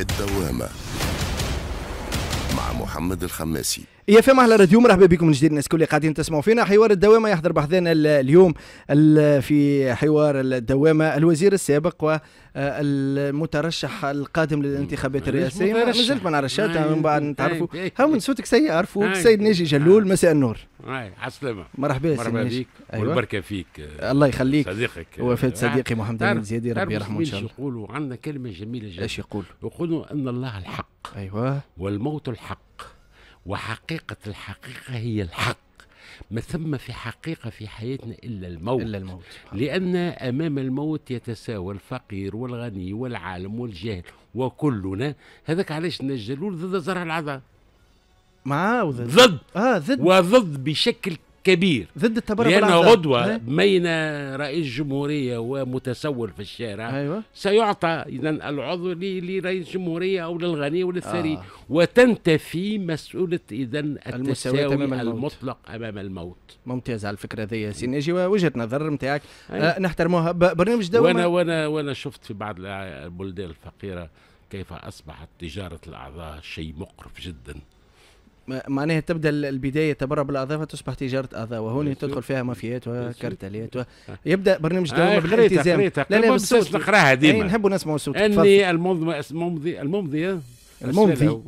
الدوامة مع محمد الخماسي يا إيه، فما على راديو مرحبا بكم من جديد الناس الكل قاعدين تسمعوا فينا حوار الدوامه يحضر بحضنا اليوم في حوار الدوامه الوزير السابق والمترشح القادم للانتخابات الرئاسيه مازلت ما نعرفش من بعد نتعرفوا ها من صوتك سيء عرفوا السيد ناجي جلول آه. مساء النور على السلامه مرحبا مرحبا بك أيوة. والبركه فيك الله يخليك صديقك وفاه صديقي محمد بن زيادي ربي يرحمه ان شاء الله يقولوا عندنا كلمه جميله جدا ايش يقول؟ يقولوا ان الله الحق ايوه والموت الحق وحقيقة الحقيقة هي الحق ما ثم في حقيقة في حياتنا إلا الموت, إلا الموت. لأن أمام الموت يتساوى الفقير والغني والعالم والجاهل وكلنا هذاك علاش الجلول ضد زرع العظام معاه ضد اه ضد وضد بشكل كبير ضد التبرع لأن غدوة أه؟ بين رئيس جمهورية ومتسول في الشارع أيوة. سيعطى إذا العضو لرئيس جمهورية أو للغني وللثري آه. وتنتفي مسؤولة إذا التساوي أمام المطلق أمام الموت ممتاز على الفكرة هذه ياسين يجي وجهة نظر نتاعك أيوة. آه نحترموها برنامج دوما وأنا وأنا وأنا شفت في بعض البلدان الفقيرة كيف أصبحت تجارة الأعضاء شيء مقرف جدا معناها تبدا البدايه تبرع بالاضافه تصبح تجاره وهوني وهون تدخل فيها مافيات وكارتليات و... آه. يبدا برنامج آه، دوما بالالتزام لا لا بس نقراها إيه، ديما نحبوا نسمعوا صوتك اني الممضي الممضيه الممضي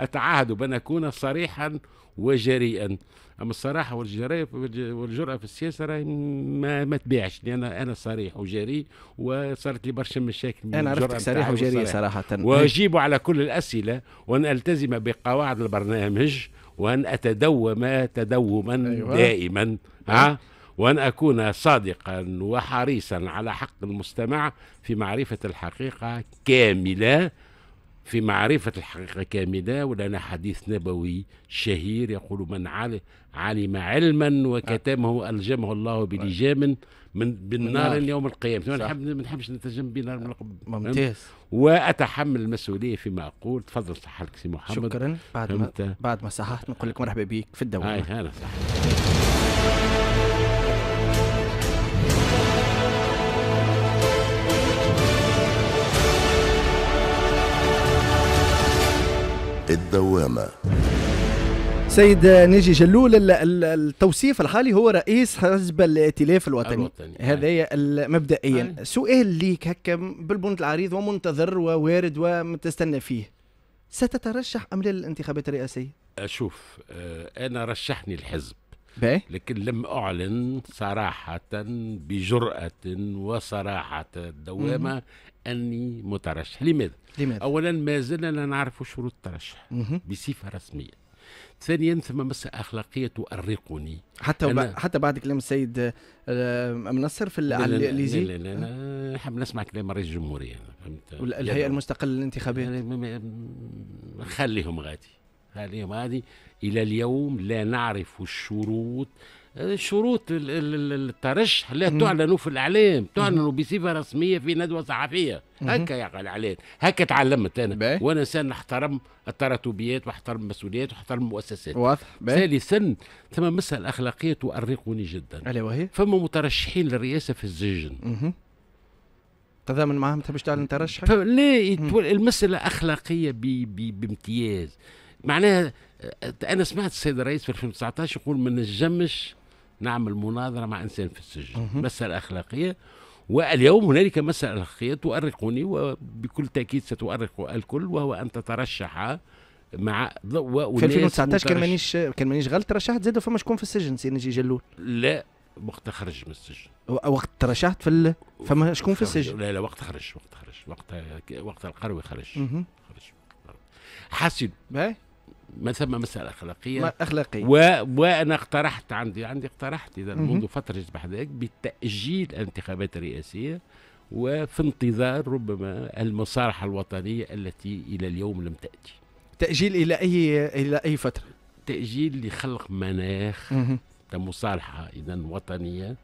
أتعهد بأن أكون صريحا وجريئا أما الصراحة والجرية والجرأة في السياسة راهي ما, ما تبيعش لأن أنا صريح وجريء وصارت لي برشا مشاكل من أنا عرفتك صريح وجريء صراحة وأجيب على كل الأسئلة وأن ألتزم بقواعد البرنامج وأن أتدوم تدوما أيوة. دائما أيوة. ها أه؟ وأن أكون صادقا وحريصا على حق المستمع في معرفة الحقيقة كاملة في معرفة الحقيقة كاملة ولنا حديث نبوي شهير يقول من علم علما وكتمه ألجمه الله بلجام من بالنار يوم القيامة ما نحبش نتجم بنار من القب ممتاز وأتحمل المسؤولية فيما أقول تفضل صحتك سي محمد شكرا بعد ما بعد ما صححت نقول لك مرحبا بك في الدوام هاي أنا صحيح. الدوامة سيد ناجي جلول التوصيف الحالي هو رئيس حزب الائتلاف الوطني, الوطني. هذايا مبدئيا سؤال ليك هكا بالبنت العريض ومنتظر ووارد ومتستنى فيه ستترشح ام لا للانتخابات الرئاسيه؟ شوف آه، انا رشحني الحزب لكن لم أعلن صراحة بجرأة وصراحة دوامة أني مترشح لماذا؟ لماذا؟ أولا ما زلنا لا نعرف شروط الترشح بصفة رسمية ثانيا ثم مسألة أخلاقية تؤرقني حتى وب... حتى بعد كلام السيد آه، منصر في الإليزي لا لا لا, نحب نسمع كلام رئيس الجمهورية فهمت الهيئة يعني المستقلة الانتخابية يعني خليهم غادي عليهم هذه الى اليوم لا نعرف الشروط شروط الترشح لا تعلن في الاعلام تعلن بصفه رسميه في ندوه صحفيه هكا يقع الاعلان هكا تعلمت انا بي. وانا انسان نحترم التراتبيات واحترم المسؤوليات واحترم المؤسسات واضح ثالثا ثم مساله اخلاقيه تؤرقني جدا الا وهي فما مترشحين للرئاسه في السجن مه. تضامن معاهم تحبش تعلن ترشح؟ لا المساله اخلاقيه بامتياز بي بي معناها آه، انا سمعت السيد الرئيس في 2019 يقول ما نجمش نعمل مناظره مع انسان في السجن مساله اخلاقيه واليوم هنالك مساله اخلاقيه تؤرقني وبكل تاكيد ستؤرق الكل وهو ان تترشح مع ضوء في 2019 كان مانيش كان مانيش غلط ترشحت زاد فما شكون في السجن سي نجي جلول لا وقت خرج من السجن وقت ترشحت في ال... فما شكون في السجن لا لا وقت خرج وقت خرج وقت وقت القروي خرج خرج حسن ما ثم مساله اخلاقيه اخلاقيه و... وانا اقترحت عندي عندي اقترحت اذا منذ فتره بحد ذلك بتاجيل الانتخابات الرئاسيه وفي انتظار ربما المصالحه الوطنيه التي الى اليوم لم تاتي تاجيل الى اي الى اي فتره تاجيل لخلق مناخ مصالحه اذا وطنيه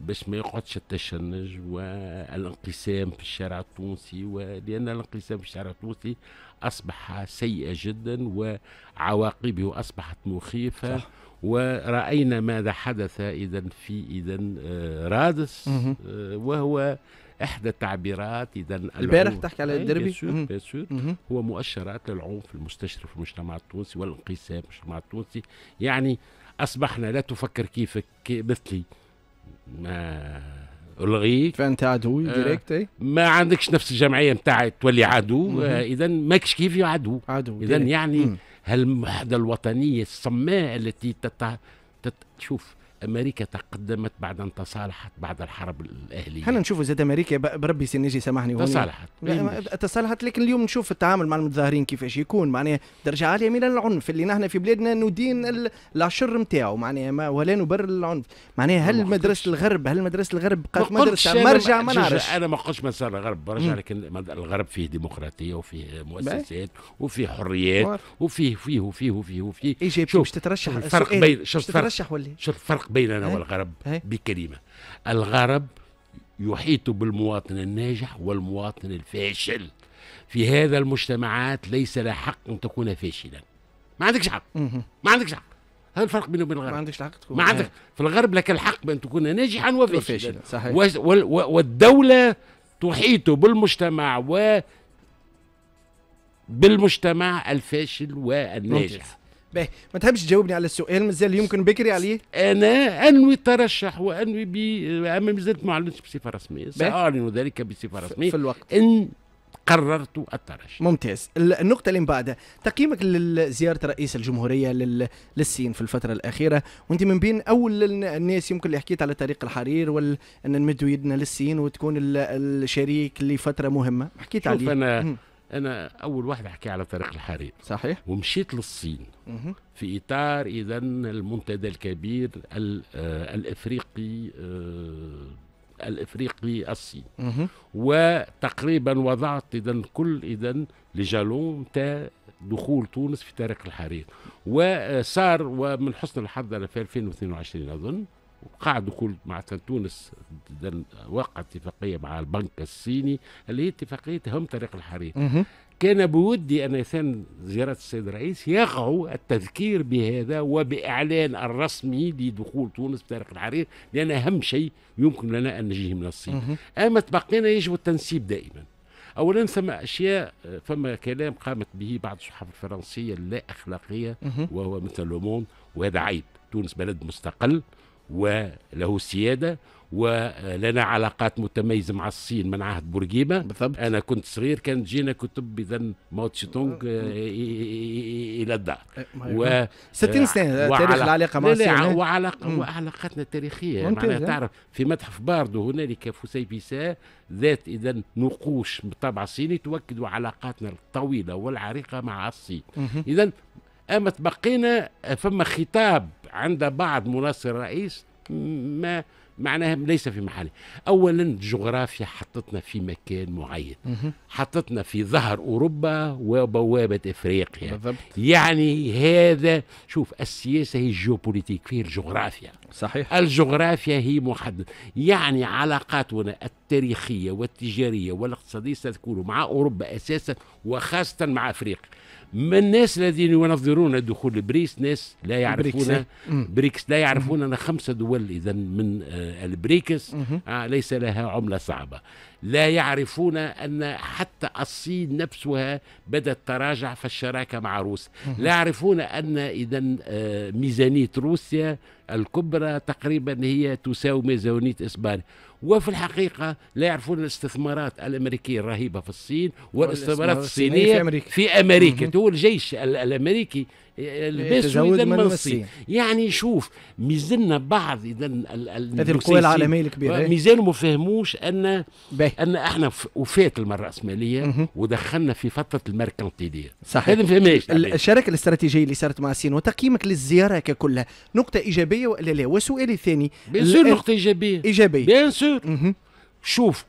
باش ما يقعدش التشنج والانقسام في الشارع التونسي ولأن الانقسام في الشارع التونسي أصبح سيئة جدا وعواقبه أصبحت مخيفة صح. ورأينا ماذا حدث إذا في إذا آه، رادس آه، وهو احدى التعبيرات اذا البارح تحكي على إيه، الدربي بيسور هو مؤشرات للعنف المستشرف في المجتمع التونسي والانقسام في المجتمع التونسي يعني اصبحنا لا تفكر كيفك مثلي ما الغي فانت عدو آه، ديريكت آه ما عندكش نفس الجمعيه نتاع تولي عدو آه اذا ماكش كيف عدو عدو اذا يعني هالمحدة الوطنيه الصماء التي تت... تت... شوف امريكا تقدمت بعد ان تصالحت بعد الحرب الاهليه حنا نشوفوا زاد امريكا بربي سي نجي سامحني تصالحت تصالحت لكن اليوم نشوف التعامل مع المتظاهرين كيفاش يكون معناها درجه عاليه من العنف اللي نحن في بلادنا ندين العشر نتاعو معناها ما ولا نبرر العنف معناها هل مدرسه الغرب هل مدرسه الغرب قالت مدرسه مرجع ما نعرفش انا ما قلتش مدرسه الغرب برجع لكن الغرب فيه ديمقراطيه وفيه مؤسسات وفيه حريات وفيه فيه وفيه وفيه وفيه, وفيه. ايجابي باش تترشح الفرق بين شو تترشح إيه؟ الفرق بيننا إيه؟ والغرب إيه؟ بكلمة الغرب يحيط بالمواطن الناجح والمواطن الفاشل في هذا المجتمعات ليس لها حق أن تكون فاشلا ما عندكش حق ما عندكش حق هذا الفرق بينه وبين الغرب ما عندكش حق تكون ما عندك في الغرب لك الحق بأن تكون ناجحا وفاشلا صحيح والدولة تحيط بالمجتمع و بالمجتمع الفاشل والناجح ممتاز. باهي ما تحبش تجاوبني على السؤال مازال يمكن بكري عليه انا انوي الترشح وانوي ب اما مازلت ما اعلنتش بصفه رسميه ساعلن ذلك بصفه رسميه في الوقت ان قررت الترشح ممتاز النقطة اللي من بعدها تقييمك لزيارة رئيس الجمهورية لل... للصين في الفترة الأخيرة وأنت من بين أول الناس يمكن اللي حكيت على طريق الحرير وأن نمدوا يدنا للصين وتكون الشريك لفترة مهمة حكيت عليه أنا انا اول واحد احكي على طريق الحرير صحيح ومشيت للصين مه. في اطار اذا المنتدى الكبير آه، الافريقي آه، الافريقي الصين مه. وتقريبا وضعت اذا كل اذا لجالون تاع دخول تونس في طريق الحرير وصار ومن حسن الحظ في 2022 اظن وقعدوا كل مع تونس وقع اتفاقيه مع البنك الصيني اللي هي اتفاقيه هم طريق الحرير كان بودي ان يثان زياره السيد الرئيس يقعوا التذكير بهذا وباعلان الرسمي لدخول تونس بطريق الحرير لان اهم شيء يمكن لنا ان نجيه من الصين اما تبقينا يجب التنسيب دائما اولا ثم اشياء فما كلام قامت به بعض الصحف الفرنسيه اللا اخلاقيه وهو مثل لومون وهذا عيب تونس بلد مستقل وله سياده ولنا علاقات متميزه مع الصين من عهد بورقيبه بالضبط انا كنت صغير كان جينا كتب اذا موت تشي تونغ آه، الى الدار و 60 سنه آه، تاريخ العلاقه مع الصين وعلاقه وعلاقاتنا التاريخيه معناها تعرف في متحف باردو هنالك فسيفساء ذات اذا نقوش بطابع صيني تؤكد علاقاتنا الطويله والعريقه مع الصين اذا أما تبقينا فما خطاب عند بعض مناصر الرئيس ما معناها ليس في محله اولا الجغرافيا حطتنا في مكان معين حطتنا في ظهر اوروبا وبوابه افريقيا بالضبط. يعني هذا شوف السياسه هي الجيوبوليتيك في الجغرافيا صحيح الجغرافيا هي محدد يعني علاقاتنا التاريخيه والتجاريه والاقتصاديه ستكون مع اوروبا اساسا وخاصه مع افريقيا من الناس الذين ينظرون دخول البريكس ناس لا يعرفون إيه؟ بريكس لا يعرفون أن خمسة دول إذا من آه، البريكس آه، ليس لها عملة صعبة لا يعرفون أن حتى الصين نفسها بدأت تراجع في الشراكة مع روسيا لا يعرفون أن إذا آه، ميزانية روسيا الكبرى تقريبا هي تساوي ميزانية إسبانيا وفي الحقيقة لا يعرفون الاستثمارات الأمريكية الرهيبة في الصين والاستثمارات الصينية في أمريكا, في أمريكا. تقول الجيش الأمريكي الباس من الصين يعني شوف مازلنا بعض اذا هذه القوى العالميه الكبيره ميزان ما فهموش ان بيه. ان احنا وفات الراسماليه ودخلنا في فتره المركنتيليه صحيح هذا الشراكه الاستراتيجيه اللي صارت مع الصين وتقييمك للزياره ككلها نقطه ايجابيه ولا لا وسؤالي الثاني بيان نقطه ايجابيه ايجابيه بيان سور شوف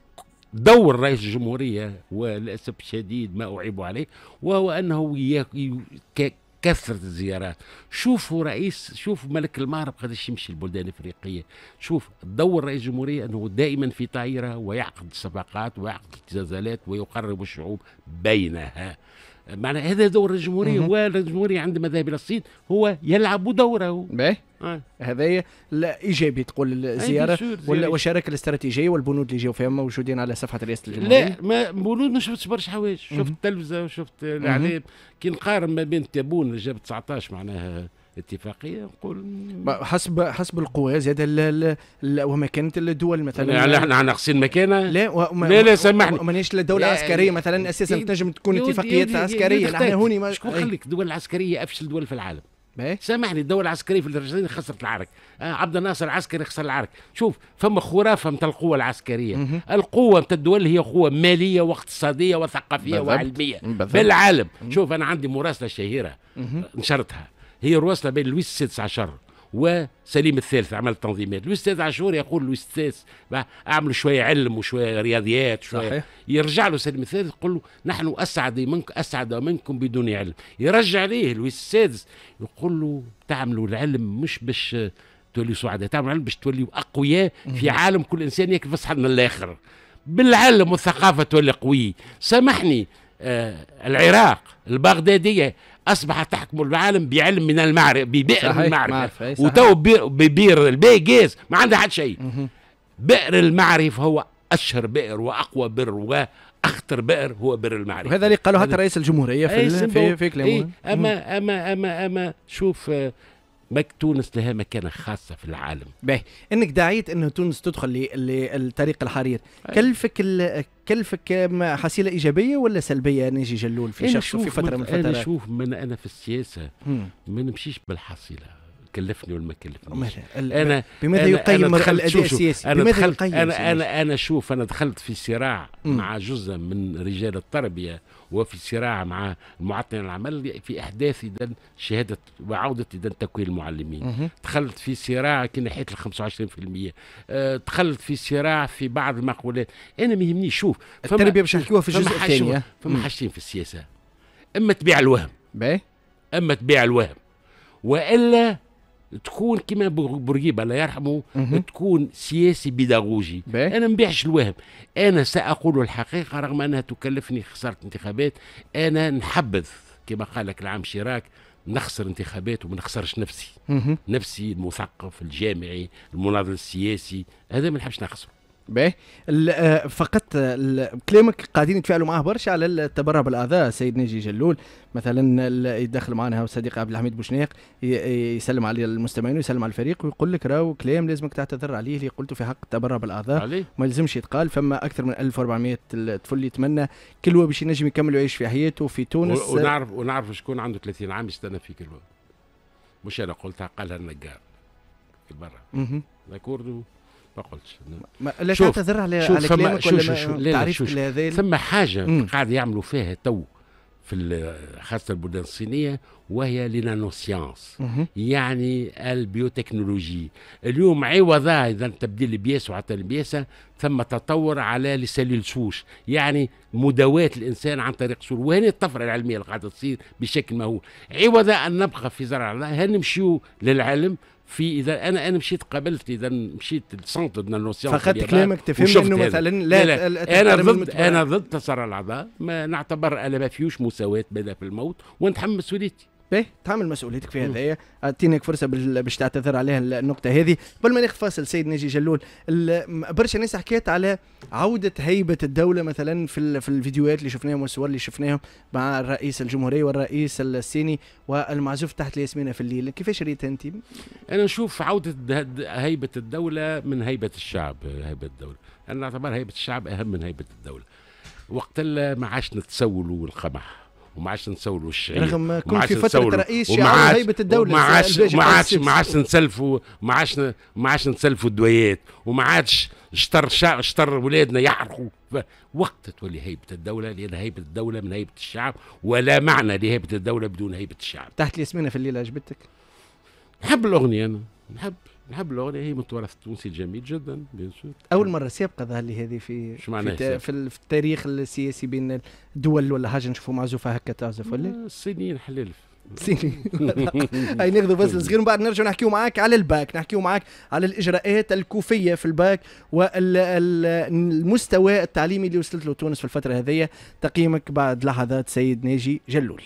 دور رئيس الجمهورية وللأسف الشديد ما أعيب عليه وهو أنه كثرة الزيارات شوفوا رئيس شوف ملك المغرب قداش يمشي البلدان الافريقيه شوف دور رئيس الجمهوريه انه دائما في طائرة ويعقد صفقات ويعقد اعتزازات ويقرب الشعوب بينها معنى هذا دور الجمهورية والجمهورية عندما ذهب إلى الصين هو يلعب دوره باهي آه. هذا لا ايجابي تقول الزياره والشراكه الاستراتيجيه والبنود اللي جاوا فيها موجودين على صفحه رئاسه الجمهوريه لا ما بنود ما شفتش برشا حوايج شفت التلفزه وشفت الاعلام كي نقارن ما بين تابون اللي جاب 19 معناها اتفاقيه نقول حسب حسب القوى زاد ومكانه الدول مثلا يعني احنا ناقصين مكانه لا وما لا لا سامحني مانيش الدوله عسكريه مثلا اساسا تنجم تكون اتفاقيات عسكريه احنا هوني ما شكون إيه. خليك الدول العسكريه افشل دول في العالم إيه. سامحني الدول العسكرية في الأرجنتين خسرت العرك آه عبد الناصر العسكري خسر العرك شوف فما خرافة نتاع القوة العسكرية مه. القوة نتاع الدول هي قوة مالية واقتصادية وثقافية بالضبط. وعلمية بالضبط. بالعالم مه. شوف أنا عندي مراسلة شهيرة مه. نشرتها هي الرواصله بين لويس السادس عشر وسليم الثالث عمل التنظيمات لويس السادس عشر يقول لويس السادس اعملوا شويه علم وشويه رياضيات شويه صحيح. يرجع له سليم الثالث يقول له نحن اسعد منك اسعد منكم بدون علم يرجع ليه لويس السادس يقول له تعملوا العلم مش باش تولي سعداء تعملوا العلم باش تولي اقوياء في عالم كل انسان يكفي من الاخر بالعلم والثقافه تولي قوي سامحني آه العراق البغداديه اصبحت تحكم العالم بعلم من المعرفه ببئر صحيح. المعرفه وتو ببير البي جيز ما عندها حد شيء بئر المعرفه هو اشهر بئر واقوى بئر و اخطر بئر هو بئر المعرفه وهذا اللي قالوا حتى رئيس الجمهوريه في إيه، في, في كلامه إيه اما اما اما اما شوف آه، بك تونس لها مكانة خاصة في العالم باهي انك دعيت انه تونس تدخل للطريق الحرير كلفك ال... كلفك حصيلة إيجابية ولا سلبية ناجي جلول في شخص في فترة من الفترات أنا شوف من أنا في السياسة ما نمشيش بالحصيلة كلفني ولا ما كلفنيش انا بماذا يقيم الاداء السياسي أنا بماذا يقيم انا انا انا شوف انا دخلت في صراع مع جزء من رجال التربيه وفي صراع مع المعطل العمل في احداث إذن شهاده وعوده إذن تكوين المعلمين دخلت في صراع كي ناحيه ال 25% أه دخلت في صراع في بعض المقولات انا ما يهمنيش شوف التربيه باش نحكيوها في الجزء الثاني فما حاجتين في السياسه اما تبيع الوهم باهي اما تبيع الوهم والا تكون كما بورقيبه الله يرحمه تكون سياسي بيداغوجي انا ما نبيعش الوهم انا ساقول الحقيقه رغم انها تكلفني خساره انتخابات انا نحبذ كما قال لك العام شراك نخسر انتخابات وما نخسرش نفسي مه. نفسي المثقف الجامعي المناضل السياسي هذا ما نحبش نخسره باهي فقط آه، كلامك قاعدين يتفاعلوا معاه برشا على التبرع بالاعضاء سيد ناجي جلول مثلا يدخل معنا صديق عبد الحميد بوشناق يسلم على المستمعين ويسلم على الفريق ويقول لك راهو كلام لازمك تعتذر عليه اللي قلته في حق التبرع بالاعضاء ما يلزمش يتقال فما اكثر من 1400 طفل يتمنى كلوه باش ينجم يكمل يعيش في حياته في تونس ونعرف ونعرف شكون عنده 30 عام يستنى في كلوه مش انا قلتها قالها النجار في البرة ما قلتش ما لا شوف تعتذر على شوف على كلامك شو ولا شو لا ثم حاجه قاعد يعملوا فيها تو في خاصة البلدان الصينية وهي لينانو سيانس يعني البيوتكنولوجي اليوم عوضا إذا تبديل البياس وعطى البياسة ثم تطور على لسليل سوش يعني مداواة الإنسان عن طريق سور وهنا الطفرة العلمية اللي قاعدة تصير بشكل مهول عوضا أن نبقى في زرع الله هل نمشيو للعلم في اذا انا انا مشيت قابلت اذا مشيت السنتر من لوسيون فقط كلامك تفهم انه مثلا لا, لا, لا انا ضد انا ضد تسرع الاعضاء ما نعتبر انا ما فيهوش مساواه بدا في الموت ونتحمل مسؤوليتي باهي تعمل مسؤوليتك في هذايا اعطينيك فرصه باش تعتذر عليها النقطه هذه قبل ما ناخذ فاصل سيد ناجي جلول برشا ناس حكيت على عوده هيبه الدوله مثلا في في الفيديوهات اللي شفناهم والصور اللي شفناهم مع الرئيس الجمهوري والرئيس الصيني والمعزوف تحت الياسمين في الليل كيفاش ريت انت انا نشوف عوده هيبه الدوله من هيبه الشعب هيبه الدوله انا نعتبر هيبه الشعب اهم من هيبه الدوله وقت ما عادش نتسولوا والقمح وما عادش نسولوا الشعير رغم كل في فتره رئيس شعار هيبه الدوله ما عادش ما عادش ما عادش نسلفوا ما عادش ما عادش نسلفوا الدويات وما عادش شطر شطر ولادنا يحرقوا وقت تولي هيبه الدوله لان هيبه الدوله من هيبه الشعب ولا معنى لهيبه الدوله بدون هيبه الشعب تحت الياسمينه في الليله عجبتك نحب الاغنيه انا نحب نحب الاغنيه هي من التراث التونسي الجميل جدا اول مره سابقه ظهر لي هذه في شو في, في, التاريخ السياسي بين الدول ولا حاجه نشوفوا معزوفه هكا تعزف ولا الصينيين آه، حلال سيني هاي ناخذ فصل صغير ومن بعد نرجع نحكيو معاك على الباك نحكيو معاك على الاجراءات الكوفيه في الباك والمستوى التعليمي اللي وصلت له تونس في الفتره هذه تقييمك بعد لحظات سيد ناجي جلول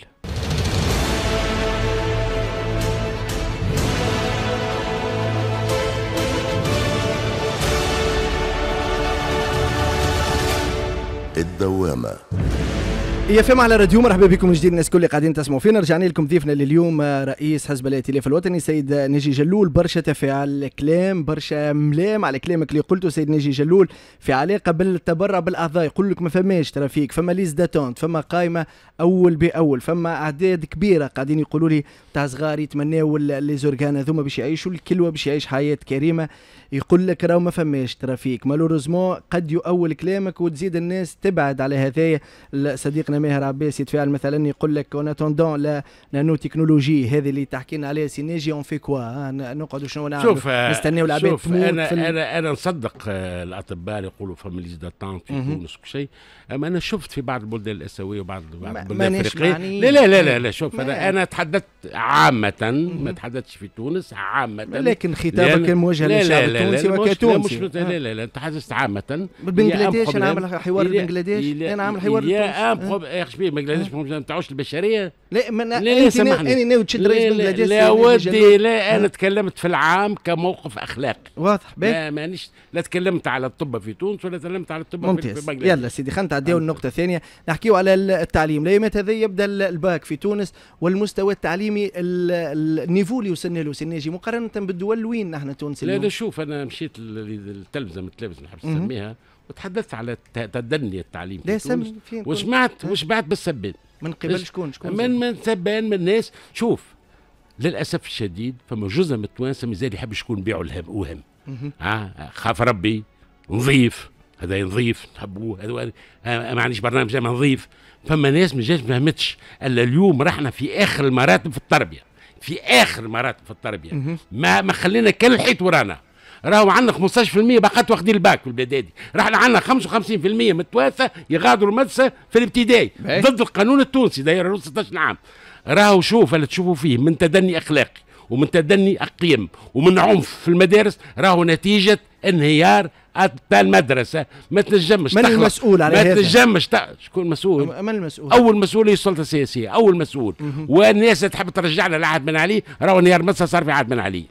الدوامة يا اف على راديو مرحبا بكم جديد الناس الكل اللي قاعدين تسمعوا فينا رجعنا لكم ضيفنا لليوم رئيس حزب الائتلاف الوطني سيد ناجي جلول برشا تفاعل كلام برشا ملام على كلامك اللي قلته سيد ناجي جلول في علاقه بالتبرع بالاعضاء يقول لك ما فماش ترافيك فما ليز داتونت فما قائمه اول باول فما اعداد كبيره قاعدين يقولوا لي تاع صغار يتمناوا لي زورغان هذوما باش يعيشوا الكلوه باش يعيش حياه كريمه يقول لك راه ما فماش ترافيك مالوروزمون قد يؤول كلامك وتزيد الناس تبعد على هذايا صديقنا ماهر عباس يتفاعل مثلا يقول لك اون اتوندون لا نانو تكنولوجي هذه اللي تحكي لنا عليها ناجي اون في كوا نقعد شنو شوف آه، نستناو العباد تموت انا انا انا نصدق آه، الاطباء اللي يقولوا فما ليز داتون شيء اما انا شفت في بعض البلدان الاسيويه وبعض البلدان الافريقيه لا لا لا لا, لا شوف انا انا تحدثت عامه ما تحدثتش في تونس عامه لكن خطابك كان موجه للشعب التونسي وكتونسي لا لا لا, لا آه. تحدثت عامه بنجلاديش انا عامل حوار بنجلاديش انا عامل حوار يا ام آه. يا اخي شبيه بنجلاديش ما آه. تعوش البشريه لا من لا لا سامحني انا ناوي تشد رئيس بنجلاديش لا ودي لا انا تكلمت في العام كموقف اخلاقي واضح لا مانيش لا تكلمت على الطب في تونس ولا تكلمت على الطب في بنجلاديش يلا سيدي خنت نتعديو النقطة الثانية نحكيو على التعليم الأيامات هذه يبدا الباك في تونس والمستوى التعليمي النيفو اللي وصلنا له سي ناجي مقارنة بالدول وين نحن تونس لا شوف أنا مشيت للتلفزة من التلفزة نحب نسميها وتحدثت على تدني التعليم في تونس وسمعت وشبعت بالسبان من قبل شكون شكون من من سبان من الناس شوف للاسف الشديد فما جزء من التوانسه مازال يحب شكون بيعوا الهم أوهم آه خاف ربي نظيف هذا نظيف تحبوه هذا آه، آه، ما عنديش برنامج ما نظيف فما ناس ما فهمتش الا اليوم رحنا في اخر المراتب في التربيه في اخر المراتب في التربيه ما ما خلينا كل الحيط ورانا راهو عندنا 15% بقات واخدين الباك في البلاد هذه رحنا عندنا 55% من التوانسه يغادروا المدرسه في الابتدائي ضد القانون التونسي داير 16 عام راهو شوف اللي تشوفوا فيه من تدني اخلاقي ومن تدني قيم ومن عنف في المدارس راهو نتيجه انهيار تاع المدرسه ما تنجمش من تخلق. المسؤول على ما هذا؟ تنجمش شكون المسؤول؟ من المسؤول؟ اول مسؤول هي السلطه السياسيه اول مسؤول والناس تحب ترجعنا لعهد بن علي راهو انهيار مصر صار في عهد بن علي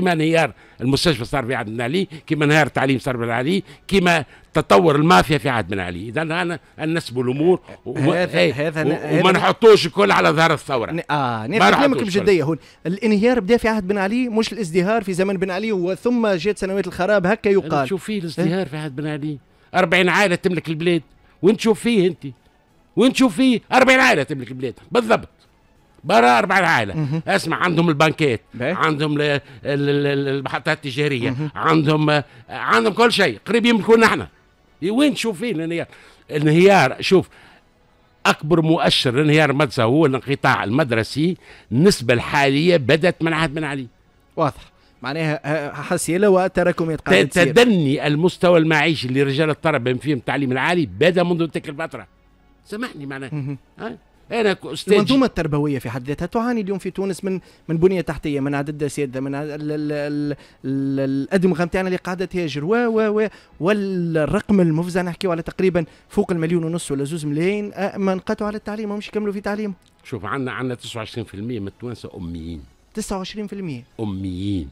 كما انهيار المستشفى صار في عهد بن علي كما انهيار التعليم صار بن علي كما تطور المافيا في عهد بن علي اذا انا نسبوا الامور وما إيه، هذا وما نحطوش الكل على ظهر الثوره اه ناخذ كلامك بجديه هون الانهيار بدا في عهد بن علي مش الازدهار في زمن بن علي وثم جات سنوات الخراب هكا يقال شوف فيه إيه؟ الازدهار في عهد بن علي 40 عائله تملك البلاد وين تشوف فيه انت وين تشوف فيه 40 عائله تملك البلاد بالضبط برا اربع العالم اسمع عندهم البنكات عندهم المحطات التجاريه عندهم عندهم كل شيء قريبين يملكونا احنا إيه، وين تشوف فيه الانهيار الانهيار شوف اكبر مؤشر لانهيار المدرسه هو الانقطاع المدرسي النسبه الحاليه بدات من عهد بن علي واضح معناها حسيلة وتراكمات قاعدة تدني المستوى المعيشي لرجال الطلبة فيهم التعليم العالي بدا منذ تلك الفترة سامحني معناها انا استاذ المنظومه التربويه في حد ذاتها تعاني اليوم في تونس من من بنيه تحتيه من عدد سيادة من الادمغه نتاعنا اللي قاعده تهاجر و و و والرقم المفزع نحكيو على تقريبا فوق المليون ونص ولا زوز ملايين ما انقطعوا على التعليم ماهمش يكملوا في تعليمهم شوف عندنا عندنا 29% من التوانسه اميين 29% اميين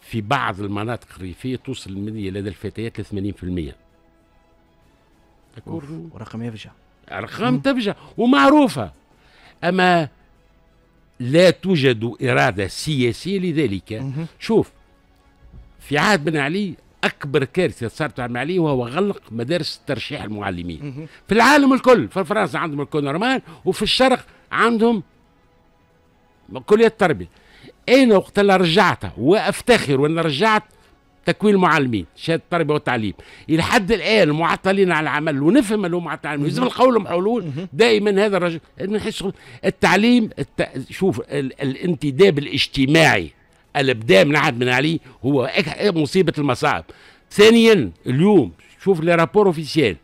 في بعض المناطق الريفيه توصل المنيه لدى الفتيات ل 80% رقم يفجع ارقام تفجع ومعروفه اما لا توجد اراده سياسيه لذلك شوف في عهد بن علي اكبر كارثه صارت على علي وهو غلق مدارس ترشيح المعلمين في العالم الكل في فرنسا عندهم الكونرمان وفي الشرق عندهم كليه التربيه انا وقت اللي رجعتها وافتخر وانا رجعت تكوين المعلمين شهاده التربيه والتعليم الى حد الان معطلين على العمل ونفهم انهم معطلين لازم القول لهم حلول دائما هذا الرجل نحس التعليم الت... شوف ال... الانتداب الاجتماعي الابداع من عهد من علي هو مصيبه المصاعب ثانيا اليوم شوف لي رابور اوفيسيال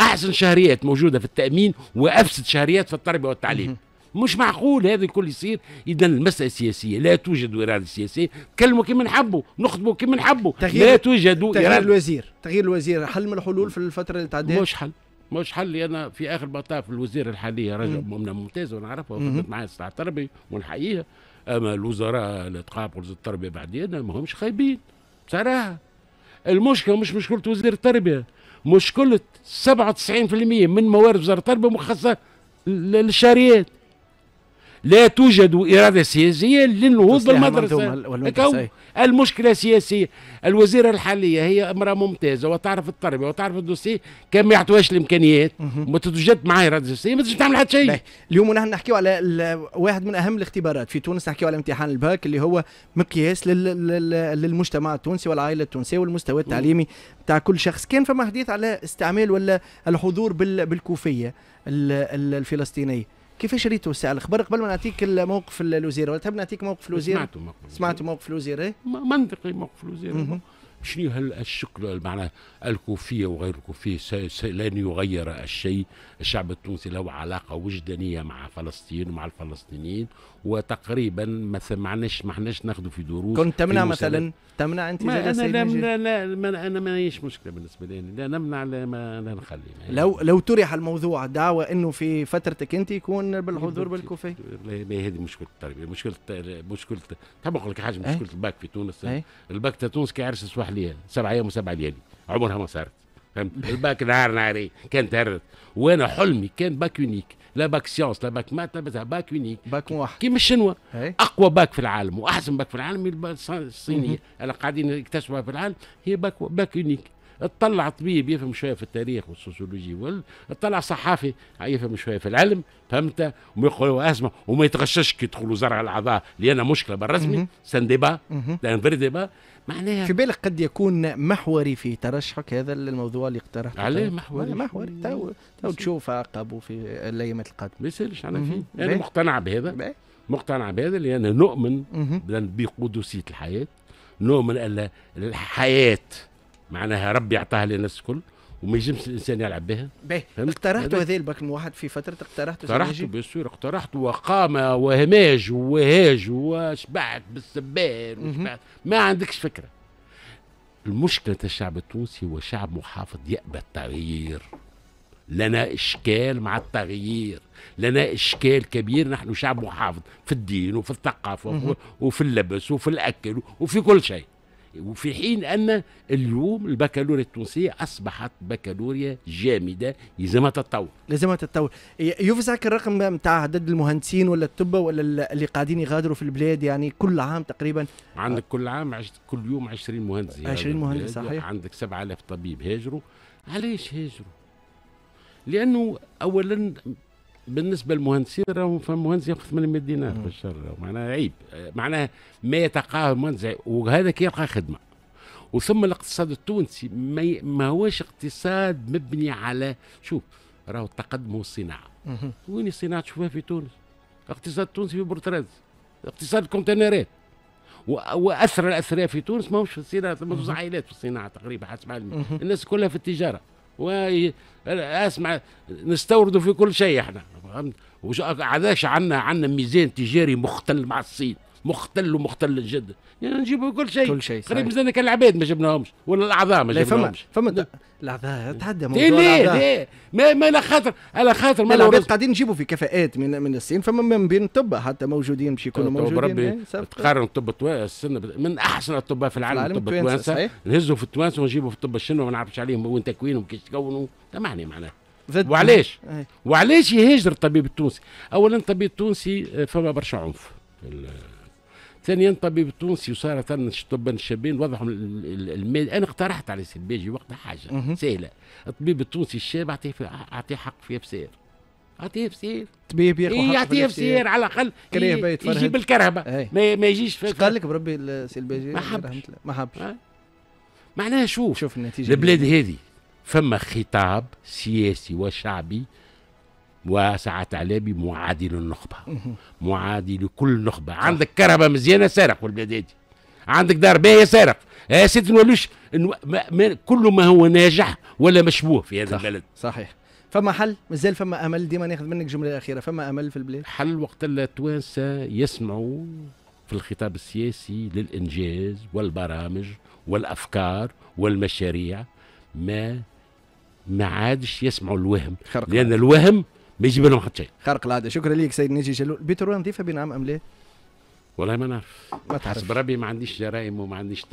احسن شهريات موجوده في التامين وافسد شهريات في التربيه والتعليم مش معقول هذا الكل يصير اذا المساله السياسيه لا توجد اراده سياسيه نتكلموا كما نحبوا نخطبوا كما نحبوا لا توجد تغيير إرادة. الوزير تغيير الوزير حل من الحلول في الفتره اللي تعدات مش حل مش حل انا في اخر مطاف الوزير الحاليه رجل مؤمنه ممتازه ونعرفها وخدمت معايا الساعه التربيه ونحييها اما الوزراء اللي تقابلوا التربيه بعدين ما همش خايبين بصراحه المشكله مش مشكله وزير التربيه مشكله 97% من موارد وزاره التربيه مخصصه للشاريات لا توجد إرادة سياسية للنهوض بالمدرسة المشكلة سياسية الوزيرة الحالية هي امرأة ممتازة وتعرف التربية وتعرف الدوسي كان ما يعطوهاش الإمكانيات ما تتوجد معاه إرادة سياسية ما تجيش تعمل حتى شيء اليوم نحن نحكيو على واحد من أهم الاختبارات في تونس نحكيو على امتحان الباك اللي هو مقياس للمجتمع التونسي والعائلة التونسية والمستوى التعليمي تاع كل شخص كان فما حديث على استعمال ولا الحضور بالكوفية الفلسطينية كيفاش ريتو الساعه الخبر قبل ما نعطيك الموقف الوزير ولا تحب نعطيك موقف الوزير سمعتوا موقف سمعتوا موقف الوزير ايه منطقي موقف الوزير شنو الشكل معناه الكوفية وغير الكوفية لن يغير الشيء الشعب التونسي له علاقة وجدانية مع فلسطين ومع الفلسطينيين وتقريبا ما سمعناش ما حناش ناخذوا في دروس كنت تمنع مثلا تمنع انت ما انا لا لا, لا ما انا ما هيش مشكله بالنسبه لي لا نمنع لا ما لا نخلي يعني لو لو طرح الموضوع دعوه انه في فترتك انت يكون بالحضور بالكوفي لا هذه مشكله التربيه مشكله مشكله تبقى لك حاجه إيه؟ مشكله الباك في تونس إيه؟ الباك تاع تونس عرس سبع ليالي سبع ايام وسبع ليالي عمرها ما صارت فهمت الباك نهار نهاري كان تهرت وانا حلمي كان باك يونيك لا باك سيونس لا باك مات لا باك يونيك باك واحد كيما الشنوا اقوى باك في العالم واحسن باك في العالم هي الصينيه اللي قاعدين يكتشفوها في العالم هي باك باك يونيك اطلع طبيب يفهم شويه في التاريخ والسوسيولوجي اطلع صحافي يفهم شويه في العلم فهمت وما يقولوا ازمه وما يتغشش كي يدخلوا زرع الاعضاء لان مشكله بالرسمي سان ديبا ديبا معناها في بالك قد يكون محوري في ترشحك هذا الموضوع اللي اقترحته عليه محوري محوري تو تو تشوف عقبه في الايامات القادمه ما يسالش انا فيه انا مقتنع بهذا مقتنع بهذا لان نؤمن بقدسيه الحياه نؤمن ان الحياه معناها ربي يعطاها للناس الكل وما يجمش الانسان يلعب بها اقترحتوا هذا البك الموحد في فتره اقترحتوا اقترحته بالسور اقترحت وقام وهماج وهاج وشبعت بالسبان ما عندكش فكره المشكله الشعب التونسي هو شعب محافظ يأبى التغيير لنا اشكال مع التغيير لنا اشكال كبير نحن شعب محافظ في الدين وفي الثقافه وفي اللبس وفي الاكل وفي كل شيء وفي حين أن اليوم البكالوريا التونسية أصبحت بكالوريا جامدة لازمها تتطور لازمها تتطور يفزعك الرقم نتاع عدد المهندسين ولا الطب ولا اللي قاعدين يغادروا في البلاد يعني كل عام تقريبا عندك كل عام كل يوم 20 مهندس 20 مهندس صحيح عندك 7000 طبيب هاجروا علاش هاجروا؟ لأنه أولا بالنسبه للمهندسين راهم فالمهندس ياخذ 800 دينار في الشهر معناها عيب معناها ما يتقاه المهندس وهذا كي يلقى خدمه وثم الاقتصاد التونسي ما, ي... ما هوش اقتصاد مبني على شوف راهو التقدم والصناعه وين الصناعه تشوفها في تونس الاقتصاد التونسي في بورتراز اقتصاد الكونتينرات واثر الاثرياء في تونس ماهوش في الصناعه ماهوش عائلات في الصناعه تقريبا حسب علمي الناس كلها في التجاره واسمع نستورده في كل شيء احنا فهمت وعداش عنا عنا ميزان تجاري مختل مع الصين مختل ومختل جدا يعني نجيبوا كل شيء كل شيء قريب مزلنا كان العباد ما جبناهمش ولا الاعضاء ما جبناهمش فما فما الاعضاء تعدى موضوع ليه الأعضاء. ليه ما ما على خاطر على خاطر ما العباد قاعدين نجيبوا في كفاءات من من الصين فما من بين الطب حتى موجودين باش يكونوا موجودين بربي إيه، تقارن الطب السن من احسن الاطباء في العالم الطب التوانسه نهزوا في التوانسه ونجيبوا في الطب الشنو ما نعرفش عليهم وين تكوينهم كيفاش تكونوا سامحني معناها وعلاش إيه. وعلاش يهاجر الطبيب التونسي اولا الطبيب التونسي آه، فما برشا عنف ثانيا طبيب تونسي وصار طبا الشابين وضعهم المال انا اقترحت على سي الباجي وقتها حاجه سهله الطبيب التونسي الشاب اعطيه اعطيه حق في بسير اعطيه بسير طبيب ياخذ إيه يعطيه بسير على الاقل إيه، يجيب الكرهبه إيه. ما, ما يجيش قال لك بربي سي الباجي ما حبش ما حبش معناها شوف شوف النتيجه البلاد هذه فما خطاب سياسي وشعبي وسعد علابي معادي للنخبه معادي لكل نخبه عندك كهرباء مزيانه سارق في البلاد دي عندك دار باهيه سارق يا سيدي نولوش كل ما هو ناجح ولا مشبوه في هذا صح البلد صحيح فما حل مازال فما امل ديما ناخذ منك جمله الاخيره فما امل في البلاد حل وقت التوانسه يسمعوا في الخطاب السياسي للانجاز والبرامج والافكار والمشاريع ما ما عادش يسمعوا الوهم لان الوهم بيجيب لهم حتى شيء خارق العاده شكرا لك سيد نجي جلول بيترو نظيفه بنعم ام لا؟ والله ما نعرف ما تعرف حسب ربي ما عنديش جرائم وما عنديش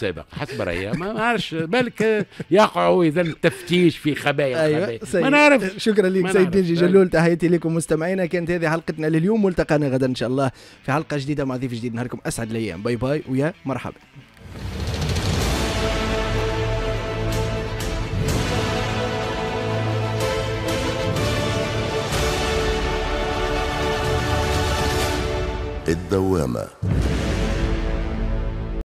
سابق حسب رايي ما نعرفش بالك يقع اذا التفتيش في خبايا أيوة ما نعرف شكرا لك سيد نجي جلول تحياتي لكم مستمعينا كانت هذه حلقتنا لليوم ملتقانا غدا ان شاء الله في حلقه جديده مع ضيف جديد نهاركم اسعد الايام باي باي ويا مرحبا الدوامه